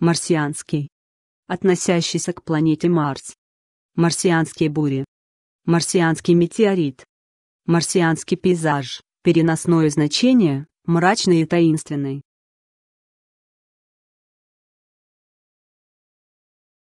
марсианский, относящийся к планете Марс, марсианские бури, марсианский метеорит, марсианский пейзаж, переносное значение, мрачный и таинственный.